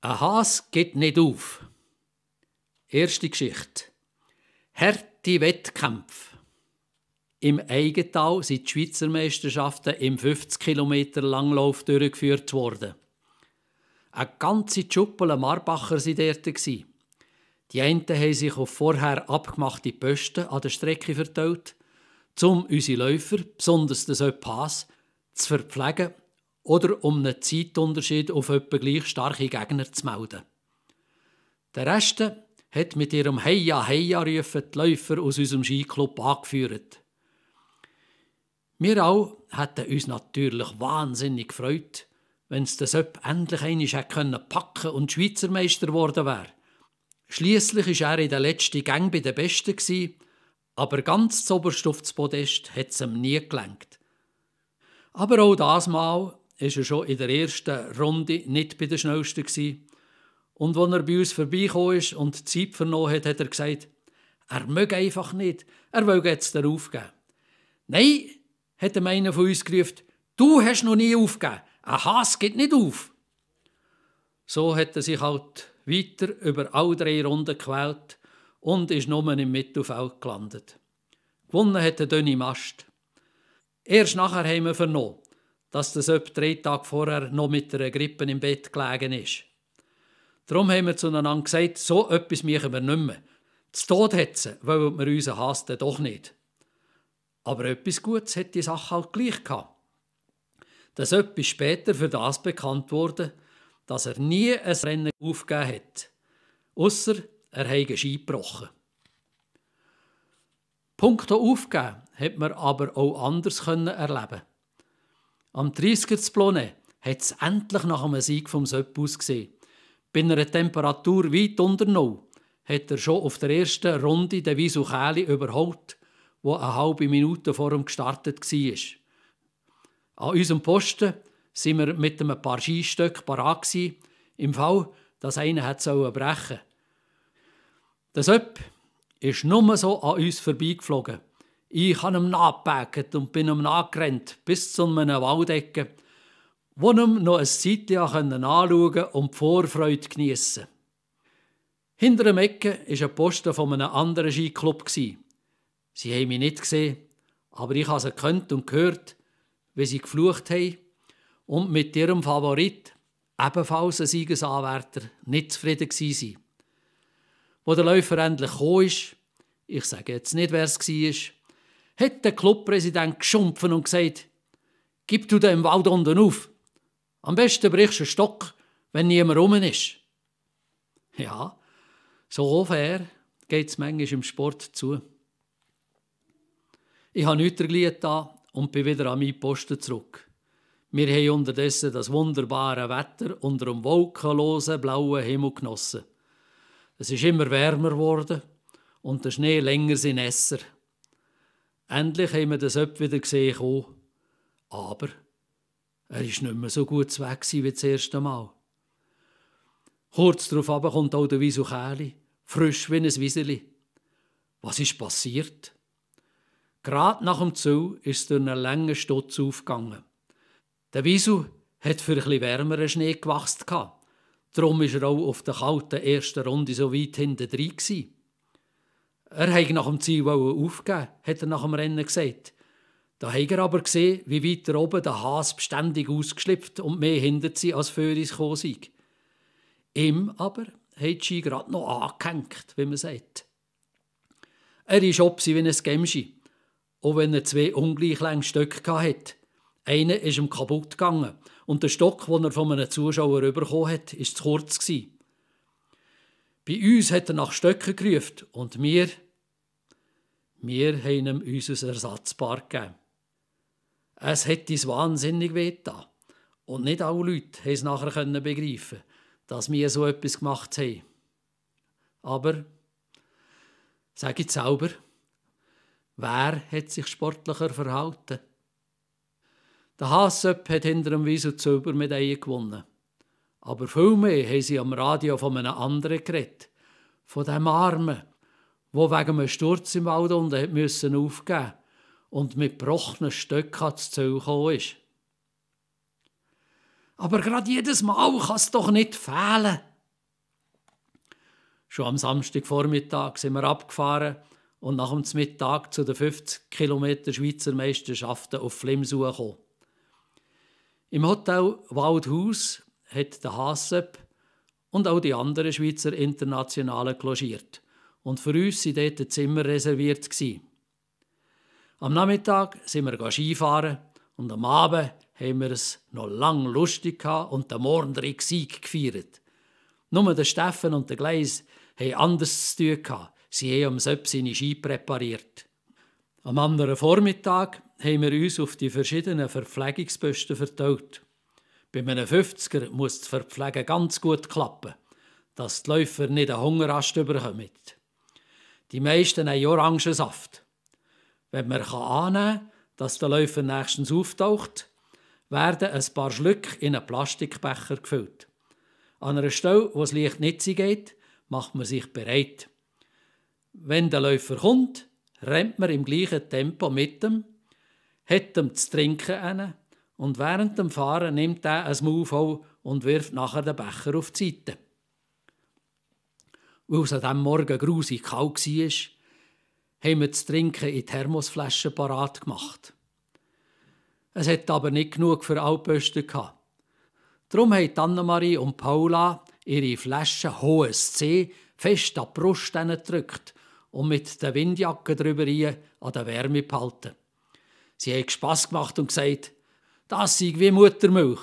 Ein Has geht nicht auf. Erste Geschichte. Härte Wettkampf. Im Eigental sind die Schweizer Meisterschaften im 50 km Langlauf durchgeführt worden. Eine ganze Schuppel Marbacher waren dort. Die Enten haben sich auf vorher abgemachte Posten an der Strecke verteilt, um unsere Läufer, besonders den Pass, zu verpflegen oder um einen Zeitunterschied auf etwa gleich starke Gegner zu melden. Der Rest hat mit ihrem Heia Heia rufen die Läufer aus unserem Skiclub angeführt. Wir auch hätten uns natürlich wahnsinnig gefreut, wenn es das Söpp endlich einmal können packen und Schweizer Meister geworden wäre. Schließlich war er in der letzten Gang bei den Besten, aber ganz zu aufs Podest hat es ihm nie gelangt. Aber auch das Mal ist er schon in der ersten Runde nicht bei den Schnellsten. Gewesen. Und als er bei uns vorbeikam und die Zeit vernommen hat, hat er gesagt, er möge einfach nicht, er will jetzt aufgeben. Nein, hat einer von uns gerufen, du hast noch nie aufgegeben, ein Hass geht nicht auf. So hat er sich halt weiter über alle drei Runden gequält und ist nur im Mittelfeld gelandet. Gewonnen hat er dünne Mast. Erst nachher haben wir vernommen, dass das etwa drei Tage vorher noch mit einer Grippe im Bett gelegen ist. Darum haben wir zueinander gesagt, so etwas machen wir nicht mehr. Zu Tod hetzen, wollen wir unseren Hass dann doch nicht. Aber etwas Gutes hat die Sache halt gleich gehabt. Dass etwas später für das bekannt wurde, dass er nie ein Rennen aufgegeben hat. Ausser er habe Ski gebrochen. Punkto aufgeben hat man aber auch anders erleben am 30. Blone hat es endlich nach einem Sieg vom Söpp ausgesehen. Bei einer Temperatur weit unter Null hat er schon auf der ersten Runde den Wieso Kähli überholt, der eine halbe Minute vor ihm gestartet war. An unserem Posten waren wir mit einem paar Skistöcke parat im Fall, dass einer hat brechen Der Söpp ist nur so an uns vorbeigeflogen. Ich habe ihn abgebägt und bin ihm angerannt bis zu einer Waldecke, wo ihm noch ein Zeitchen anschauen konnte und die Vorfreude geniessen Hinter dem Ecke war ein Posten von einem anderen Skiclub. Sie haben mich nicht gesehen, aber ich habe sie gekannt und gehört, wie sie geflucht haben und mit ihrem Favorit, ebenfalls ein Siegesanwärter, nicht zufrieden waren. Als der Läufer endlich kam, ich sage jetzt nicht, wer es war, hat der Clubpräsident geschumpfen und gesagt, gib du den Wald unten auf. Am besten brichst du einen Stock, wenn niemand rum ist. Ja, so fair geht es manchmal im Sport zu. Ich habe nichts da und bin wieder an meinen Posten zurück. Wir haben unterdessen das wunderbare Wetter unter dem wolkenlosen blauen Himmel genossen. Es ist immer wärmer geworden und der Schnee länger sein Esser. Endlich haben wir das wieder gesehen. Aber er war nicht mehr so gut weg wie das erste Mal. Kurz darauf kommt auch der Wieso Kähli, frisch wie ein Wieseli. Was ist passiert? Gerade nach dem Zoo ist es durch einen langen Stutz aufgegangen. Der Wieso hat für etwas wärmeren Schnee gewachsen. Darum war er auch auf der kalten ersten Runde so weit hinten drin. Er wollte nach dem Ziel aufgeben, hat er nach dem Rennen gesagt. Da hat er aber gesehen, wie weiter oben der Hase beständig ausgeschlüpft und mehr hindert sie als für uns gekommen Ihm aber hat sie gerade noch angehängt, wie man sagt. Er ist ob sie wie ein Gemschi, auch wenn er zwei ungleich lange Stöcke hatte. Einer ist ihm kaputt gegangen und der Stock, den er von einem Zuschauer bekommen hat, war zu kurz. Bei uns hat er nach Stöcken gerufen und wir wir haben ihm unser Ersatzpaar gegeben. Es hat uns wahnsinnig wehgetan. Und nicht alle Leute haben es nachher begreifen dass wir so etwas gemacht haben. Aber, sage ich selber, wer hat sich sportlicher verhalten? Der Hassöp hat hinter dem Wieso Zöber mit Eien gewonnen. Aber viel mehr haben sie am Radio von einem anderen geredet. Von dem Armen, wo wegen einem Sturz im Wald unten müssen aufgeben und mit gebrochenen Stöcken ans Ziel gekommen ist. Aber gerade jedes Mal kann es doch nicht fehlen. Schon am Samstagvormittag sind wir abgefahren und nach dem Mittag zu den 50 km Schweizer Meisterschaften auf Flimsu gekommen. Im Hotel Waldhaus hat der Hasep und auch die anderen Schweizer Internationalen logiert und für uns waren dort Zimmer reserviert. Am Nachmittag sind wir Skifahren und am Abend haben wir es noch lang lustig und den Morgendrick Sieg gefeiert. Nur der Steffen und der Gleis haben anders zu tun Sie haben um selbst seine Ski präpariert. Am anderen Vormittag haben wir uns auf die verschiedenen Verpflegungsposten verteilt. Bei einem 50er muss das Verpflegen ganz gut klappen, dass die Läufer nicht einen Hungerast bekommen. Die meisten haben Orangensaft. Wenn man annehmen kann, dass der Läufer nächstens auftaucht, werden ein paar Schlücke in einen Plastikbecher gefüllt. An einer Stelle, wo es leicht nicht geht, macht man sich bereit. Wenn der Läufer kommt, rennt man im gleichen Tempo mit ihm, hat ihm zu trinken einen, und während dem Fahren nimmt er ein Maufhau und wirft nachher den Becher auf die Seite. Weil es an diesem Morgen grusig kalt war, haben wir das Trinken in Thermosflaschen parat gemacht. Es hat aber nicht genug für alle Posten gehabt. Darum haben Annemarie und Paula ihre Flaschen hohes C fest an die Brust gedrückt und mit der Windjacke drüber an der Wärme behalten. Sie haben Spass gemacht und gesagt, das sei wie Muttermilch.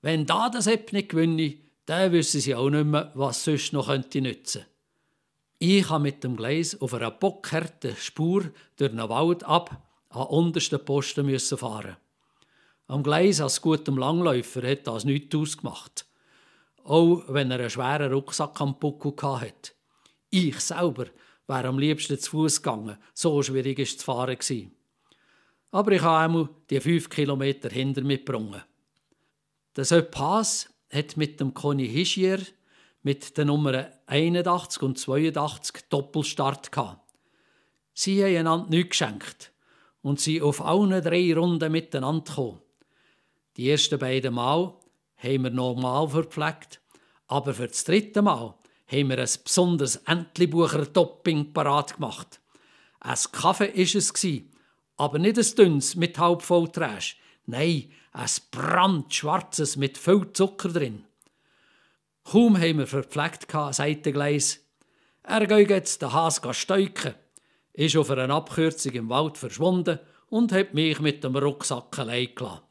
Wenn da das App nicht gewinne, dann wissen sie auch nicht mehr, was sonst noch nützen könnte. Ich habe mit dem Gleis auf einer bockharten Spur durch einen Wald ab an untersten Posten müssen fahren. Am Gleis als gutem Langläufer hat das nichts ausgemacht. Auch wenn er einen schweren Rucksack am Buckel hatte. Ich selber wäre am liebsten zu Fuß gegangen, so schwierig war zu Fahren. Aber ich habe einmal die fünf Kilometer hinter mir gebrungen. Das Pass hat mit dem Conny Hischier mit den Nummern 81 und 82 Doppelstart gehabt. Sie haben einander nichts geschenkt und sie auf allen drei Runden miteinander gekommen. Die ersten beiden Mal haben wir normal verpflegt, aber für das dritte Mal haben wir ein besonderes Entlebucher-Topping parat gemacht. Ein Kaffee war es aber nicht ein dünnes mit halb voll Trash. Nein, ein brandschwarzes mit viel Zucker drin. Kaum haben wir verpflegt, sagt der Gleis. Er geht jetzt den Has steuken, ist auf einer Abkürzung im Wald verschwunden und hat mich mit dem Rucksack allein gelassen.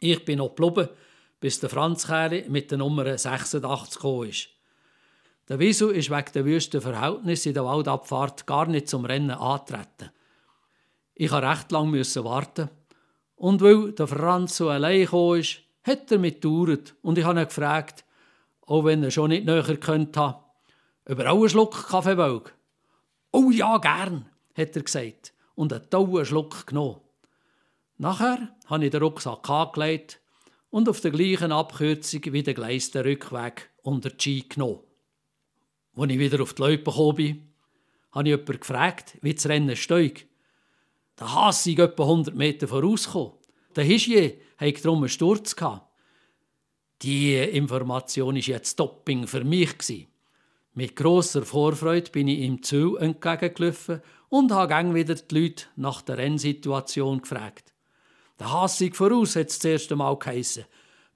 Ich bin noch geblieben, bis der Franz Kerli mit der Nummer 86 gekommen ist. Der Wieso ist wegen der wüsten Verhältnisse in der Waldabfahrt gar nicht zum Rennen antreten. Ich musste recht lange warten. Und weil der Franz so allein gekommen ist, hat er mich gedauert und ich habe ihn gefragt, auch wenn er schon nicht näher könnt über einen Schluck Kaffee wollen. Oh ja, gern, hat er gesagt und einen tollen Schluck genommen. Nachher habe ich den Rucksack angelegt und auf der gleichen Abkürzung wie den Gleis den Rückweg unter die Ski genommen. Als ich wieder auf die Leute gekommen habe ich jemanden gefragt, wie das Rennen steigt. Der Hass sei etwa 100 Meter vorausgekommen. Der Hischier hatte darum einen Sturz. Gehabt. Die Information ist jetzt Topping für mich Mit großer Vorfreude bin ich ihm zu entgegengelaufen und habe gang wieder die Leute nach der Rennsituation gefragt. Der Haas sei voraus, hat es das erste Mal geheissen.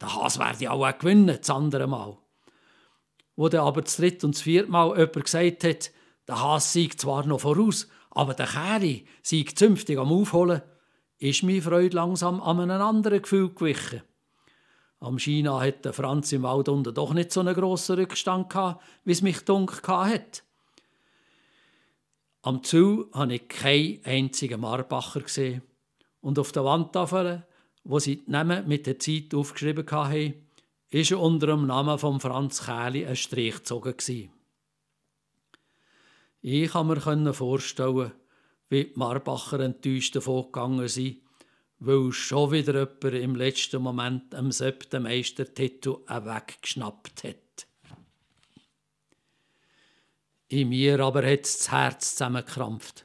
Der Hass werde auch, auch gewinnen, das andere Mal. Wo dann aber das dritte und das vierte Mal jemand gesagt hat, der Hass sei zwar noch voraus, aber der Keri sei zünftig am Aufholen, ist meine Freude langsam an einem anderen Gefühl gewichen. Am China hätte Franz im Wald unten doch nicht so einen grossen Rückstand gehabt, wie es mich dunkel hat. Am Zoo habe ich keinen einzigen Marbacher gesehen. Und auf der Wandtafel, wo sie die Namen mit der Zeit aufgeschrieben hatten, ist unter dem Namen von Franz Kähli ein Strich gezogen. Ich kann mir vorstellen, wie die Marbacher enttäuscht davon gegangen sind, weil schon wieder jemand im letzten Moment am siebten Meistertitel weggeschnappt hat. In mir aber hat das Herz zusammengekrampft.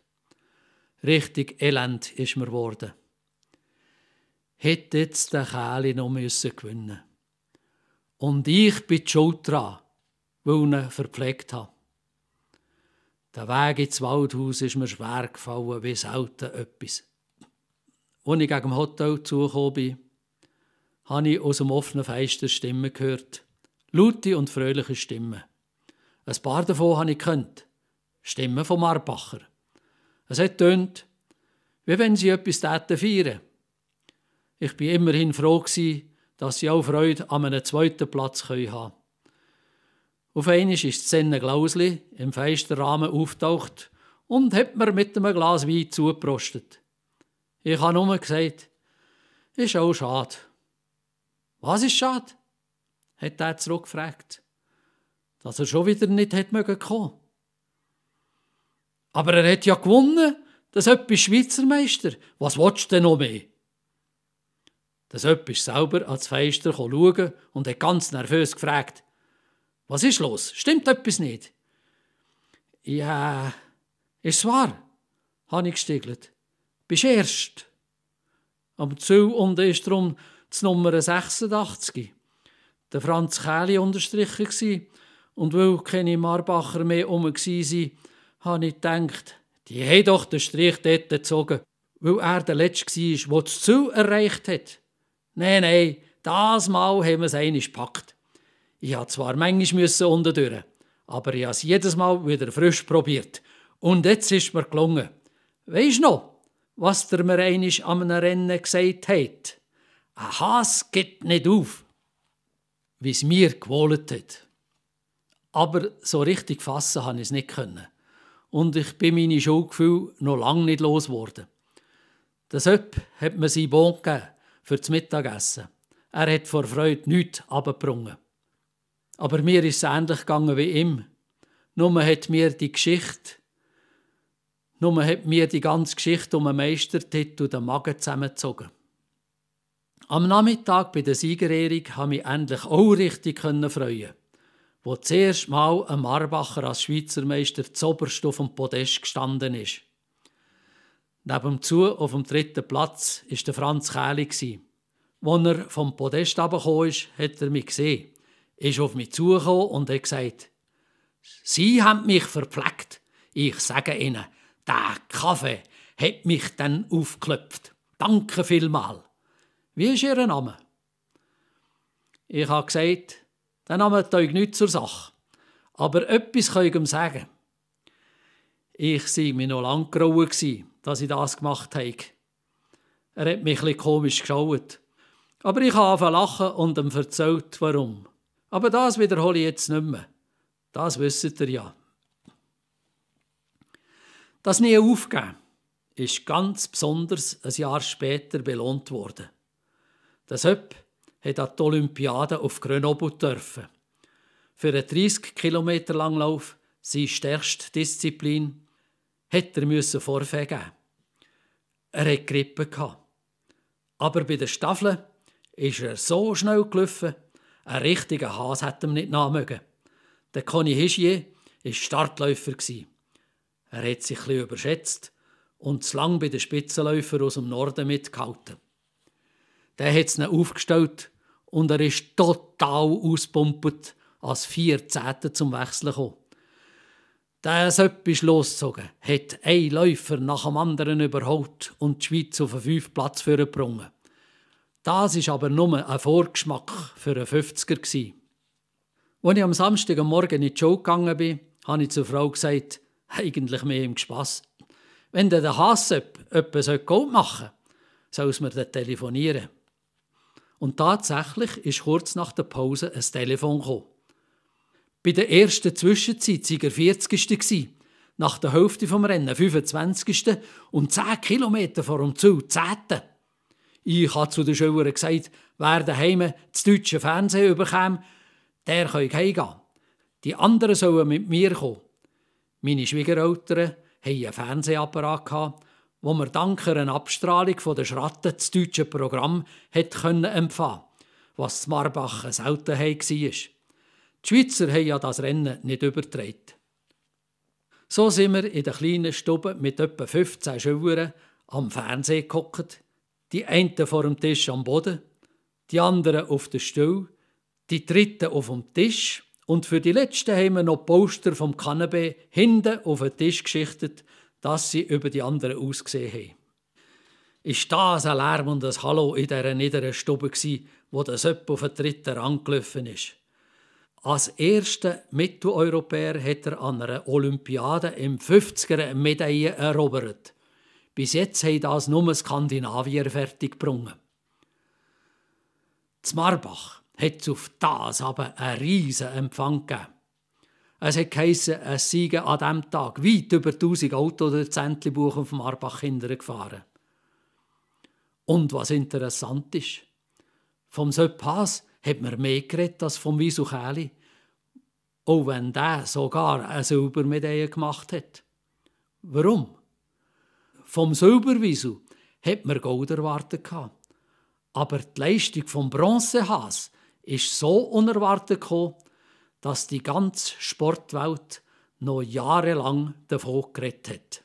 Richtig elend ist mir geworden. Hätte jetzt den Kähle noch müssen gewinnen Und ich bin die schuld dran, weil ich ihn verpflegt habe. Der Weg ins Waldhaus ist mir schwer gefallen wie selten etwas als ich gegen dem Hotel zugekommen bin, habe ich aus dem offenen Fenster Stimmen gehört. Laute und fröhliche Stimmen. Ein paar davon habe ich gekannt. Stimmen vom Marbacher. Es hat tönt, wie wenn sie etwas täten feiern. Ich bin immerhin froh dass sie auch Freude an einem zweiten Platz können haben. Auf einmal ist Senne Glausli im Fensterrahmen auftaucht und hat mir mit einem Glas Wein zugeprostet. Ich habe nur gesagt, ist auch schade. Was ist schade? hat er zurückgefragt. Dass er schon wieder nicht hätte kommen können. Aber er hat ja gewonnen. Das etwas Schweizer Meister. Was willst du denn noch mehr? Das etwas selber ans Feister schauen und hat ganz nervös gefragt. Was ist los? Stimmt etwas nicht? Ja, ist wahr, habe ich gestiegelt bist erst. Am Ziel unten ist darum die Nummer 86. Der Franz Kähli unterstrichen und weil keine Marbacher mehr um waren, habe ich gedacht, die haben doch den Strich dort gezogen, weil er der Letzte war, der das Ziel erreicht hat. Nein, nein, das Mal haben wir es einmal gepackt. Ich musste zwar manchmal unten unterdüren, aber ich habe es jedes Mal wieder frisch probiert. Und jetzt ist mir gelungen. Weisst du noch, was der mir einisch am Rennen gesagt hat. Ein Hass geht nicht auf, wie es mir gewohnt hat. Aber so richtig fassen konnte ich es nicht. Können. Und ich bin meine Schulgefühle noch lange nicht los. losgeworden. Das Söpp hat mir sein Bon gegeben für das Mittagessen. Er hat vor Freude nichts abgebrungen. Aber mir ist es ähnlich gegangen wie ihm. Nur hat mir die Geschichte nur hat mir die ganze Geschichte um einen Meistertitel den Magen zusammengezogen. Am Nachmittag bei der Siegerehrung konnte ich mich endlich auch richtig freuen, wo zuerst mal ein Marbacher als Schweizer Meister zoberst auf dem Podest gestanden ist. Neben zu auf dem dritten Platz war der Franz Kähli. Als er vom Podest herabgekommen ist, hat er mich gesehen, ist auf mich zugekommen und hat gesagt, «Sie haben mich verpflegt. Ich sage Ihnen, der Kaffee hat mich dann aufgeklopft. Danke vielmal. Wie ist Ihr Name? Ich habe gesagt, der Name teugt nichts zur Sache. Aber etwas kann ich ihm sagen. Ich war mir noch lange grauen, dass ich das gemacht habe. Er hat mich etwas komisch geschaut. Aber ich habe lachen und ihm erzählt, warum. Aber das wiederhole ich jetzt nicht mehr. Das wisst ihr ja. Das nie aufgeben ist ganz besonders ein Jahr später belohnt worden. Das Höpp hat an die Olympiade auf Grenoble dürfen. Für einen 30 Kilometer Langlauf, seine stärkste Disziplin, hätte er müssen vorfegen. Er hatte Grippe Aber bei der Staffel ist er so schnell gelaufen, ein richtiger Hase hätte ihm nicht nachmögen. Der Conny Hischier war Startläufer. Er hat sich etwas überschätzt und zu lang bei den Spitzenläufern aus dem Norden mitgehalten. Der hat es aufgestellt und er ist total auspumpt als vier Zehnten zum Wechsel gekommen. Der ist etwas losgezogen, hat ein Läufer nach dem anderen überholt und die Schweiz auf den fünften Platz gebracht. Das war aber nur ein Vorgeschmack für einen 50er. Als ich am Samstagmorgen in die Show gegangen bin, habe ich zur Frau gesagt, eigentlich mehr im Spass. Wenn der den Hass etwas Gold machen soll, soll man telefonieren. Und tatsächlich ist kurz nach der Pause ein Telefon gekommen. Bei der ersten Zwischenzeit war er 40. Nach der Hälfte des Rennen 25. und 10 km vor dem Ziel 10. Ich habe zu den Schülern gesagt, wer daheim das deutsche Fernsehen überkam, der könne heimgehen. Die anderen sollen mit mir kommen. Meine Schwiegereltern hatten einen Fernsehapparat, wo man dank einer Abstrahlung der Schratten das deutsche Programm empfangen konnte, was in Marbach selten war. Die Schweizer haben ja das Rennen nicht übertreten. So sind wir in der kleinen Stube mit etwa 15 Schülern am Fernsehen gekocht. Die einen vor dem Tisch am Boden, die anderen auf der Stuhl, die dritten auf dem Tisch und für die letzten haben wir noch Poster vom Cannabis hinten auf den Tisch geschichtet, dass sie über die anderen ausgesehen haben. Ist das ein Lärm und ein Hallo in dieser niederen Stube gsi, wo der Söpp auf den dritten Rang gelaufen ist? Als erster Mitteleuropäer hat er an einer Olympiade im 50er Medaille erobert. Bis jetzt haben das nur Skandinavier fertiggebracht. Zmarbach hat es auf das aber einen riesen Empfang gegeben. Es hat geheissen, es seien an diesem Tag weit über 1000 Autos oder Zentlibuch und vom Arbach hinterher gefahren. Und was interessant ist, vom Söpp Haas hat man mehr geredet als vom Wiesuchäli, auch wenn der sogar eine Silbermedaille gemacht hat. Warum? Vom Silberwiesu hat man Gold erwartet. Aber die Leistung vom Bronzehaas ist so unerwartet gekommen, dass die ganze Sportwelt noch jahrelang davon geredet hat.